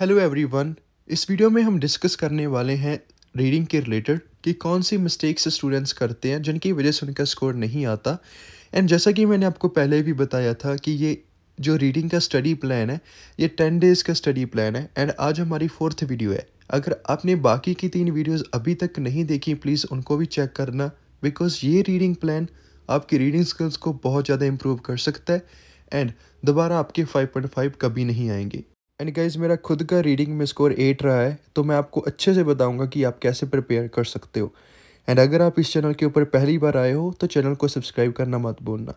hello everyone इस video में हम डिस्कस करने वाले हैं रीडिंग के रिलेटेड कि कौन सी मिस्टेक्स स्टूडेंट्स करते हैं जिनकी वजह से उनका स्कोर नहीं आता एंड जैसा कि मैंने आपको पहले भी बताया था कि ये जो रीडिंग का स्टडी प्लान है ये टेन डेज़ का स्टडी प्लान है एंड आज हमारी फोर्थ वीडियो है अगर आपने बाकी की तीन वीडियोज़ अभी तक नहीं देखी प्लीज़ उनको भी चेक करना बिकॉज ये रीडिंग प्लान आपकी रीडिंग स्किल्स को बहुत ज़्यादा इम्प्रूव कर सकता है एंड दोबारा आपके फाइव कभी नहीं आएंगे एंड गाइज मेरा खुद का रीडिंग में स्कोर एट रहा है तो मैं आपको अच्छे से बताऊंगा कि आप कैसे प्रिपेयर कर सकते हो एंड अगर आप इस चैनल के ऊपर पहली बार आए हो तो चैनल को सब्सक्राइब करना मत भूलना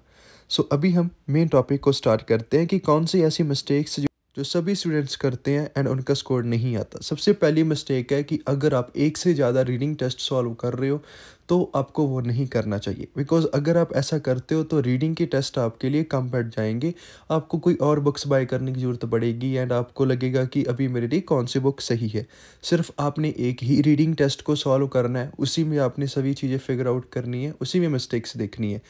सो so, अभी हम मेन टॉपिक को स्टार्ट करते हैं कि कौन सी ऐसी मिस्टेक्स जो जो सभी स्टूडेंट्स करते हैं एंड उनका स्कोर नहीं आता सबसे पहली मिस्टेक है कि अगर आप एक से ज़्यादा रीडिंग टेस्ट सॉल्व कर रहे हो तो आपको वो नहीं करना चाहिए बिकॉज अगर आप ऐसा करते हो तो रीडिंग के टेस्ट आपके लिए कम बैठ जाएंगे आपको कोई और बुक्स बाय करने की ज़रूरत पड़ेगी एंड आपको लगेगा कि अभी मेरे लिए कौन सी बुक सही है सिर्फ आपने एक ही रीडिंग टेस्ट को सॉल्व करना है उसी में आपने सभी चीज़ें फिगर आउट करनी है उसी में मिस्टेक्स देखनी है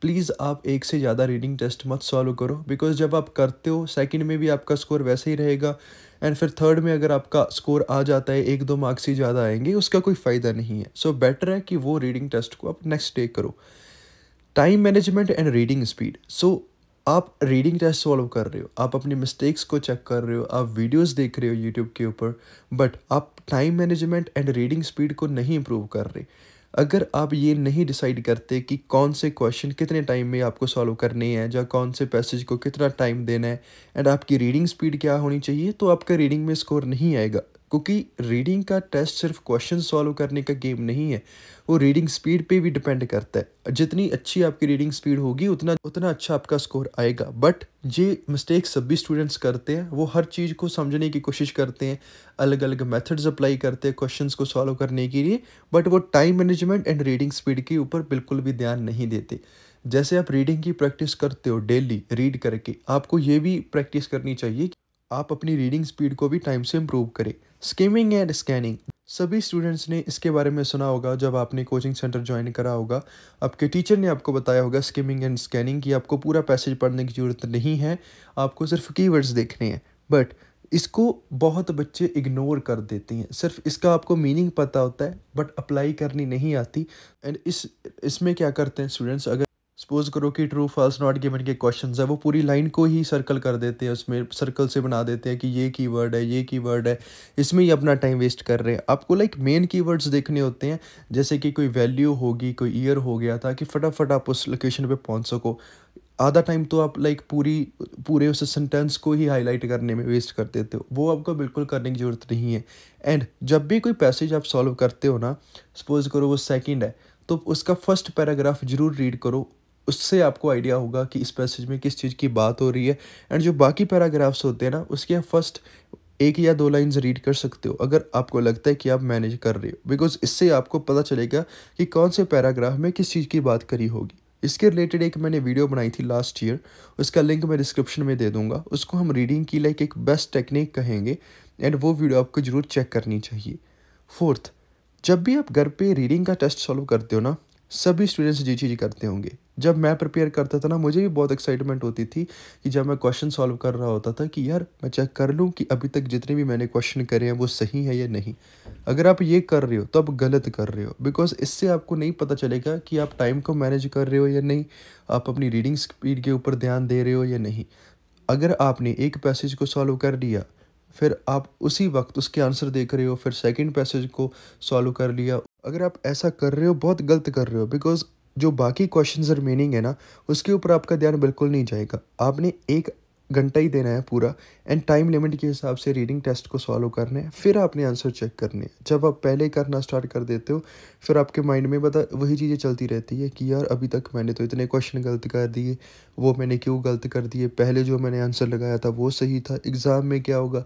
प्लीज़ आप एक से ज़्यादा रीडिंग टेस्ट मत सॉल्व करो बिकॉज जब आप करते हो सेकेंड में भी आपका स्कोर वैसे ही रहेगा एंड फिर थर्ड में अगर आपका स्कोर आ जाता है एक दो मार्क्स ही ज़्यादा आएंगे उसका कोई फ़ायदा नहीं है सो so, बेटर है कि वो रीडिंग टेस्ट को आप नेक्स्ट डे करो time management and reading speed so आप रीडिंग टेस्ट सॉल्व कर रहे हो आप अपनी मिस्टेक्स को चेक कर रहे हो आप वीडियोस देख रहे हो यूट्यूब के ऊपर बट आप time management and reading speed को नहीं इम्प्रूव कर रहे अगर आप ये नहीं डिसाइड करते कि कौन से क्वेश्चन कितने टाइम में आपको सॉल्व करने हैं या कौन से पैसेज को कितना टाइम देना है एंड आपकी रीडिंग स्पीड क्या होनी चाहिए तो आपका रीडिंग में स्कोर नहीं आएगा क्योंकि रीडिंग का टेस्ट सिर्फ क्वेश्चन सॉल्व करने का गेम नहीं है वो रीडिंग स्पीड पे भी डिपेंड करता है जितनी अच्छी आपकी रीडिंग स्पीड होगी उतना उतना अच्छा आपका स्कोर आएगा बट ये मिस्टेक सभी स्टूडेंट्स करते हैं वो हर चीज़ को समझने की कोशिश करते हैं अलग अलग मेथड्स अप्लाई करते हैं क्वेश्चन को सॉल्व करने के लिए बट वो time management and reading speed के ऊपर बिल्कुल भी ध्यान नहीं देते जैसे आप रीडिंग की प्रैक्टिस करते हो डेली रीड करके आपको ये भी प्रैक्टिस करनी चाहिए आप अपनी रीडिंग स्पीड को भी टाइम से इम्प्रूव करें स्कीमिंग एंड स्कैनिंग सभी स्टूडेंट्स ने इसके बारे में सुना होगा जब आपने कोचिंग सेंटर ज्वाइन करा होगा आपके टीचर ने आपको बताया होगा स्कीमिंग एंड स्कैनिंग कि आपको पूरा पैसेज पढ़ने की ज़रूरत नहीं है आपको सिर्फ कीवर्ड्स देखने हैं बट इसको बहुत बच्चे इग्नोर कर देते हैं सिर्फ इसका आपको मीनिंग पता होता है बट अप्लाई करनी नहीं आती एंड इस इसमें क्या करते हैं स्टूडेंट्स अगर सपोज़ करो कि ट्रू फॉल्स नॉट गिवन के क्वेश्चंस है वो पूरी लाइन को ही सर्कल कर देते हैं उसमें सर्कल से बना देते हैं कि ये कीवर्ड है ये कीवर्ड है इसमें ही अपना टाइम वेस्ट कर रहे हैं आपको लाइक मेन कीवर्ड्स देखने होते हैं जैसे कि कोई वैल्यू होगी कोई ईयर हो गया था कि फटाफट आप उस लोकेशन पर पहुँच सको आधा टाइम तो आप लाइक पूरी पूरे उस सेंटेंस को ही हाईलाइट करने में वेस्ट कर देते हो वो आपको बिल्कुल करने की ज़रूरत नहीं है एंड जब भी कोई पैसेज आप सॉल्व करते हो ना सपोज़ करो वो सेकेंड है तो उसका फर्स्ट पैराग्राफ जरूर रीड करो उससे आपको आइडिया होगा कि इस पैसेज में किस चीज़ की बात हो रही है एंड जो बाकी पैराग्राफ्स होते हैं ना उसके आप फर्स्ट एक या दो लाइंस रीड कर सकते हो अगर आपको लगता है कि आप मैनेज कर रहे हो बिकॉज इससे आपको पता चलेगा कि कौन से पैराग्राफ में किस चीज़ की बात करी होगी इसके रिलेटेड एक मैंने वीडियो बनाई थी लास्ट ईयर उसका लिंक मैं डिस्क्रिप्शन में दे दूंगा उसको हम रीडिंग की लाइक एक बेस्ट टेक्निक कहेंगे एंड वो वीडियो आपको ज़रूर चेक करनी चाहिए फोर्थ जब भी आप घर पे रीडिंग का टेस्ट सॉल्व करते हो ना सभी स्टूडेंट्स ये चीज़ करते होंगे जब मैं प्रिपेयर करता था ना मुझे भी बहुत एक्साइटमेंट होती थी कि जब मैं क्वेश्चन सॉल्व कर रहा होता था कि यार मैं चेक कर लूँ कि अभी तक जितने भी मैंने क्वेश्चन करे हैं वो सही है या नहीं अगर आप ये कर रहे हो तो आप गलत कर रहे हो बिकॉज इससे आपको नहीं पता चलेगा कि आप टाइम को मैनेज कर रहे हो या नहीं आप अपनी रीडिंग स्पीड के ऊपर ध्यान दे रहे हो या नहीं अगर आपने एक पैसेज को सॉल्व कर लिया फिर आप उसी वक्त उसके आंसर देख रहे हो फिर सेकंड पैसेज को सॉल्व कर लिया अगर आप ऐसा कर रहे हो बहुत गलत कर रहे हो बिकॉज जो बाकी क्वेश्चन रिमेनिंग है ना उसके ऊपर आपका ध्यान बिल्कुल नहीं जाएगा आपने एक घंटा ही देना है पूरा एंड टाइम लिमिट के हिसाब से रीडिंग टेस्ट को सॉल्व करना है फिर आपने आंसर चेक करने हैं जब आप पहले करना स्टार्ट कर देते हो फिर आपके माइंड में बता वही चीज़ें चलती रहती है कि यार अभी तक मैंने तो इतने क्वेश्चन गलत कर दिए वो मैंने क्यों गलत कर दिए पहले जो मैंने आंसर लगाया था वो सही था एग्ज़ाम में क्या होगा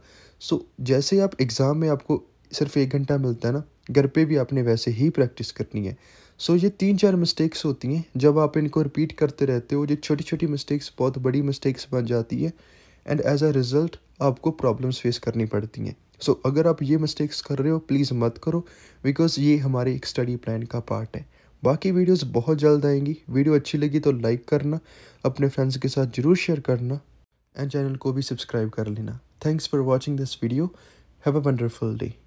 सो so, जैसे आप एग्ज़ाम में आपको सिर्फ एक घंटा मिलता है ना घर पे भी आपने वैसे ही प्रैक्टिस करनी है सो so, ये तीन चार मिस्टेक्स होती हैं जब आप इनको रिपीट करते रहते हो ये छोटी छोटी मिस्टेक्स बहुत बड़ी मिस्टेक्स बन जाती है एंड एज अ रिज़ल्ट आपको प्रॉब्लम्स फेस करनी पड़ती हैं सो so, अगर आप ये मिस्टेक्स कर रहे हो प्लीज़ मत करो बिकॉज ये हमारे एक स्टडी प्लान का पार्ट है बाकी वीडियोस बहुत जल्द आएंगी वीडियो अच्छी लगी तो लाइक करना अपने फ्रेंड्स के साथ जरूर शेयर करना एंड चैनल को भी सब्सक्राइब कर लेना thanks for watching this video have a wonderful day